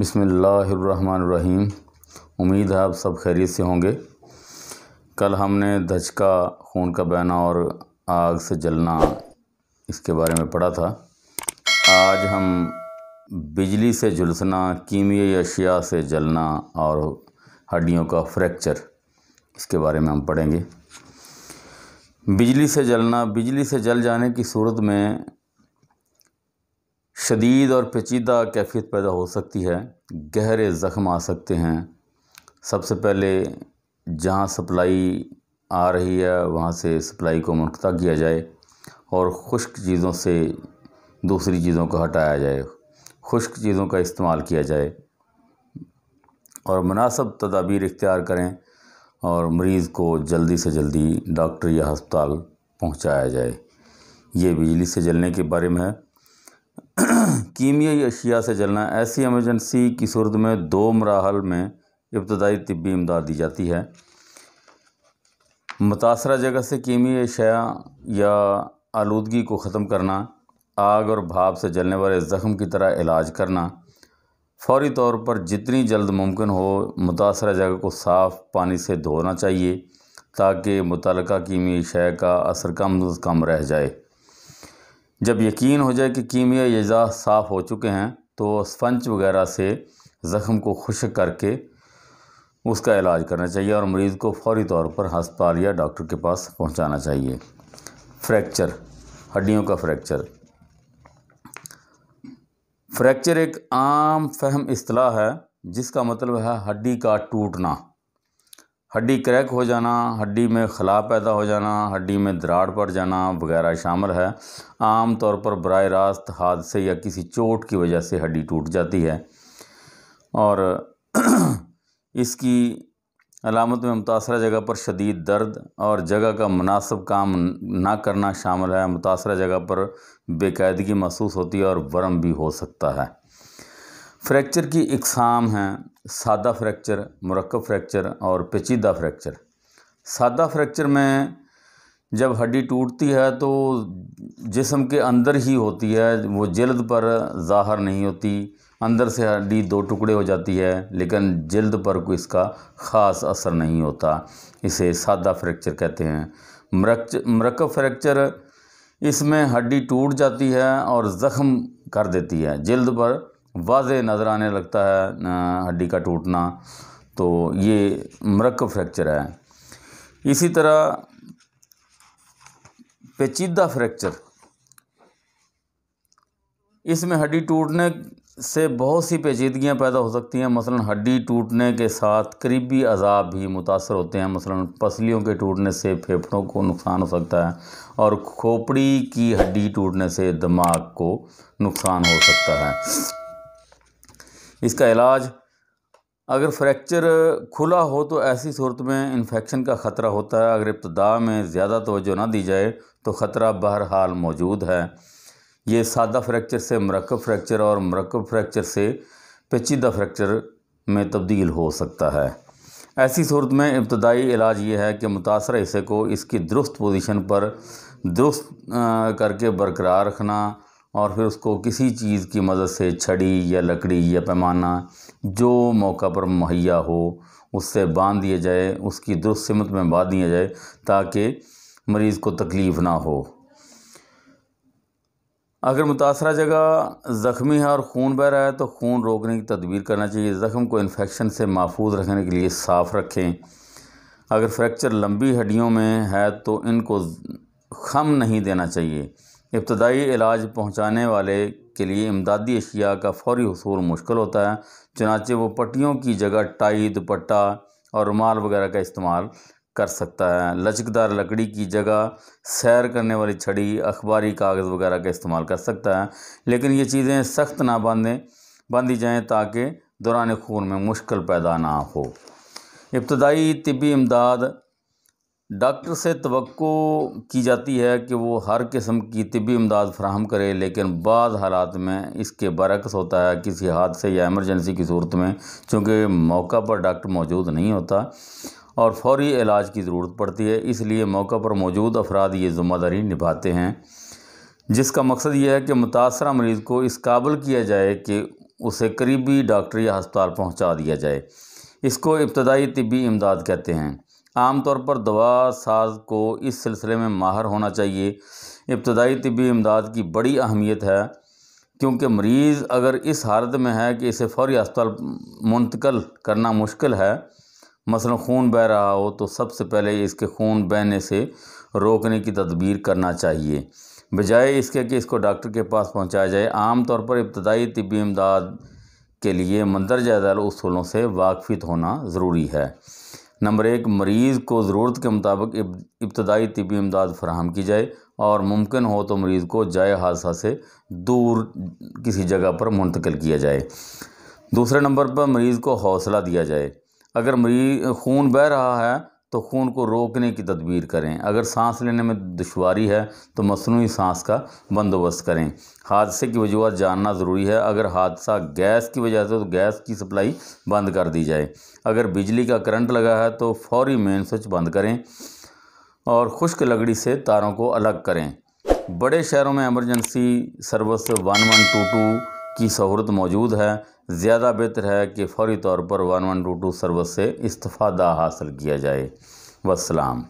बिसमीम उम्मीद है आप सब खैरियत से होंगे कल हमने धचका खून का बहना और आग से जलना इसके बारे में पढ़ा था आज हम बिजली से झुलसना कीमियाई अशिया से जलना और हड्डियों का फ्रैक्चर इसके बारे में हम पढ़ेंगे बिजली से जलना बिजली से जल जाने की सूरत में शदीद और पेचीदा कैफियत पैदा हो सकती है गहरे ज़ख्म आ सकते हैं सबसे पहले जहाँ सप्लाई आ रही है वहाँ से सप्लाई को मुनता किया जाए और खुश्क चीज़ों से दूसरी चीज़ों को हटाया जाए खुश्क चीज़ों का इस्तेमाल किया जाए और मुनासब तदाबीर इख्तियार करें और मरीज़ को जल्दी से जल्दी डॉक्टर या हस्पताल पहुँचाया जाए ये बिजली से जलने के बारे में है कीमियाई अशिया से जलना ऐसी एमरजेंसी की सूरत में दो मराहल में इब्तदाई तबी इमदाद दी जाती है मुतासर जगह से कीमियाई अशिया या आलूदगी को ख़त्म करना आग और भाप से जलने वाले ज़ख़म की तरह इलाज करना फौरी तौर पर जितनी जल्द मुमकिन हो मुतासर जगह को साफ़ पानी से धोना चाहिए ताकि मुतल कीमी शय का असर कम अज़ कम रह जाए जब यकीन हो जाए कि कीमिया यजा साफ़ हो चुके हैं तो स्पंच वगैरह से ज़ख़म को खुश करके उसका इलाज करना चाहिए और मरीज़ को फौरी तौर पर हस्पताल या डॉक्टर के पास पहुंचाना चाहिए फ्रैक्चर हड्डियों का फ्रैक्चर फ्रैक्चर एक आम फहम असलाह है जिसका मतलब है हड्डी का टूटना हड्डी क्रैक हो जाना हड्डी में खला पैदा हो जाना हड्डी में दराड़ पड़ जाना वगैरह शामिल है आम तौर पर बर रास्त हादसे या किसी चोट की वजह से हड्डी टूट जाती है और इसकी अलामत में मुतासर जगह पर शदीद दर्द और जगह का मुनासब काम ना करना शामिल है मुतासर जगह पर बेकायदगी महसूस होती है और वर्म भी हो सकता है फ्रैक्चर की इकसाम हैं सादा फ्रैक्चर मरकब फ्रैक्चर और पेचीदा फ्रैक्चर सादा फ्रैक्चर में जब हड्डी टूटती है तो जिसम के अंदर ही होती है वो जल्द पर ज़ाहर नहीं होती अंदर से हड्डी दो टुकड़े हो जाती है लेकिन जल्द पर कोई इसका ख़ास असर नहीं होता इसे सादा फ्रैक्चर कहते हैं मरक मरकब फ्रैक्चर इसमें हड्डी टूट जाती है और ज़ख्म कर देती है जल्द पर वाज नज़र आने लगता है हड्डी का टूटना तो ये मृक फ्रैक्चर है इसी तरह पेचीदा फ्रैक्चर इसमें हड्डी टूटने से बहुत सी पेचीदगियाँ पैदा हो सकती हैं मसलन हड्डी टूटने के साथ करीबी अजाब भी मुतासर होते हैं मसलन पसलियों के टूटने से फेफड़ों को नुकसान हो सकता है और खोपड़ी की हड्डी टूटने से दिमाग को नुकसान हो सकता है इसका इलाज अगर फ्रैक्चर खुला हो तो ऐसी सूरत में इन्फेक्शन का ख़तरा होता है अगर इब्तदा में ज़्यादा तोज्जो ना दी जाए तो ख़तरा बहरहाल मौजूद है ये सादा फ्रैक्चर से मरकब फ्रैक्चर और मरकब फ्रैक्चर से पेचीदा फ्रैक्चर में तब्दील हो सकता है ऐसी सूरत में इब्तदाई इलाज ये है कि मुतासर हिस्से को इसकी दुरुस्त पोजीशन पर दुरुस्त करके बरकरार रखना और फिर उसको किसी चीज़ की मदद से छड़ी या लकड़ी या पैमाना जो मौका पर मुहैया हो उससे बांध दिया जाए उसकी दुरुस्त सिमत में बांध दिया जाए ताकि मरीज़ को तकलीफ़ ना हो अगर मुतासरा जगह ज़ख्मी है और खून बह रहा है तो खून रोकने की तदबीर करना चाहिए ज़ख़म को इन्फेक्शन से महफूज रखने के लिए साफ़ रखें अगर फ्रैक्चर लंबी हड्डियों में है तो इनको खम नहीं देना चाहिए इब्तदाई इलाज पहुँचाने वाले के लिए इमदादी अशिया का फौरी हसूल मुश्किल होता है चनाचे वो पट्टियों की जगह टाई दुपट्टा और रुमाल वगैरह का इस्तेमाल कर सकता है लचकदार लकड़ी की जगह सैर करने वाली छड़ी अखबारी कागज़ वगैरह का इस्तेमाल कर सकता है लेकिन ये चीज़ें सख्त ना बांधें बांधी जाएँ ताकि दौरान खून में मुश्किल पैदा ना हो इब्तदाई तबी इमदाद डॉक्टर से तो की जाती है कि वो हर किस्म की तबी इमदाद फ्राहम करे लेकिन बाद हालात में इसके बरक्स होता है किसी हादसे या एमरजेंसी की सूरत में चूँकि मौका पर डॉक्टर मौजूद नहीं होता और फौरी इलाज की ज़रूरत पड़ती है इसलिए मौका पर मौजूद अफराद ये ज़िम्मेदारी निभाते हैं जिसका मकसद यह है कि मुतासर मरीज़ को इस काबिल किया जाए कि उसे करीबी डॉक्टर या हस्पताल पहुँचा दिया जाए इसको इब्तदाई तबी इमदाद कहते हैं आमतौर पर दवा साज को इस सिलसिले में माहर होना चाहिए इब्तदाई तबी इमदाद की बड़ी अहमियत है क्योंकि मरीज़ अगर इस हालत में है कि इसे फौरी अस्पताल मुंतकल करना मुश्किल है मसलन खून बह रहा हो तो सबसे पहले इसके खून बहने से रोकने की तदबीर करना चाहिए बजाय इसके कि इसको डॉक्टर के पास पहुंचाया जाए आम तौर पर इब्तदाई तबी इमदाद के लिए मंदरजा दल असूलों से वाकफित होना ज़रूरी है नंबर एक मरीज़ को ज़रूरत के मुताबिक इब्तदाई तबी इमदाद फराहम की जाए और मुमकिन हो तो मरीज़ को जाए हादसा से दूर किसी जगह पर मुंतकिल किया जाए दूसरे नंबर पर मरीज़ को हौसला दिया जाए अगर मरीज खून बह रहा है तो खून को रोकने की तदबीर करें अगर सांस लेने में दुशारी है तो मसनू सांस का बंदोबस्त करें हादसे की वजूहत जानना ज़रूरी है अगर हादसा गैस की वजह से तो गैस की सप्लाई बंद कर दी जाए अगर बिजली का करंट लगा है तो फौरी मेन स्विच बंद करें और खुश्क लकड़ी से तारों को अलग करें बड़े शहरों में emergency service one one two two की सहूलत मौजूद है ज़्यादा बेहतर है कि फ़ौरी तौर पर one one two two service से इस्तफ़ादा हासिल किया जाए वसलाम